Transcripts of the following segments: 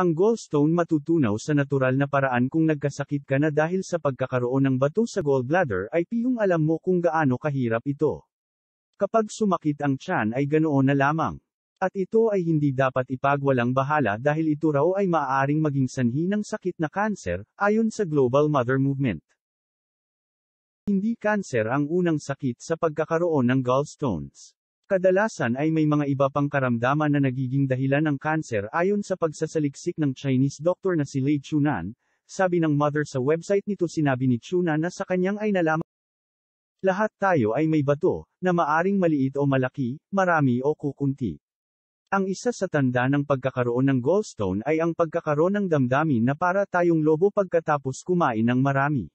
Ang gallstone matutunaw sa natural na paraan kung nagkasakit ka na dahil sa pagkakaroon ng bato sa gallbladder ay piyong alam mo kung gaano kahirap ito. Kapag sumakit ang tiyan ay ganoon na lamang. At ito ay hindi dapat ipagwalang bahala dahil ito raw ay maaaring maging sanhi ng sakit na kanser, ayon sa Global Mother Movement. Hindi kanser ang unang sakit sa pagkakaroon ng gallstones. Kadalasan ay may mga iba pang karamdaman na nagiging dahilan ng kanser ayon sa pagsasaliksik ng Chinese doctor na si Lei Chunan, sabi ng mother sa website nito sinabi ni Chunan na sa kanyang ay nalaman lahat tayo ay may bato, na maaring maliit o malaki, marami o kukunti. Ang isa sa tanda ng pagkakaroon ng gallstone ay ang pagkakaroon ng damdamin na para tayong lobo pagkatapos kumain ng marami.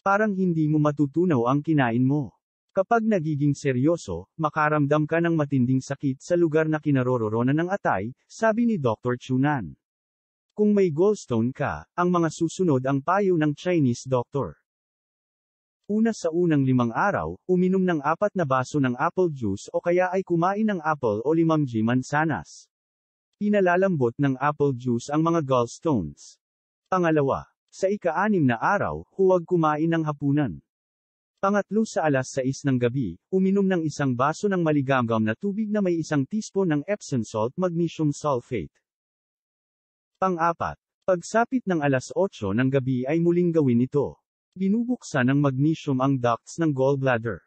Parang hindi mo matutunaw ang kinain mo. Kapag nagiging seryoso, makaramdam ka ng matinding sakit sa lugar na kinarororoonan ng atay, sabi ni Dr. Chunan. Kung may gallstone ka, ang mga susunod ang payo ng Chinese doctor. Una sa unang limang araw, uminom ng apat na baso ng apple juice o kaya ay kumain ng apple o limang g mansanas. Pinalalambot ng apple juice ang mga gallstones. Pangalawa, sa ika-anim na araw, huwag kumain ng hapunan. Pangatlo sa alas 6 ng gabi, uminom ng isang baso ng maligamgam na tubig na may isang teaspoon ng Epsom salt magnesium sulfate. Pang-apat, pagsapit ng alas 8 ng gabi ay muling gawin ito. Binubuksan ng magnesium ang ducts ng gallbladder.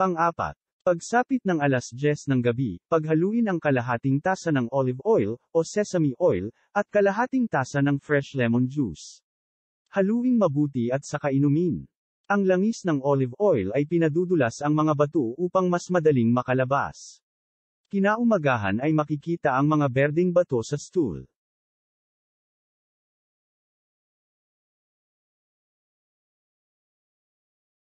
Pang-apat, Pagsapit ng alas 10 ng gabi, paghaluin ang kalahating tasa ng olive oil o sesame oil at kalahating tasa ng fresh lemon juice. Haluin mabuti at saka inumin. Ang langis ng olive oil ay pinadudulas ang mga bato upang mas madaling makalabas. Kinaumagahan ay makikita ang mga berdeng bato sa stool.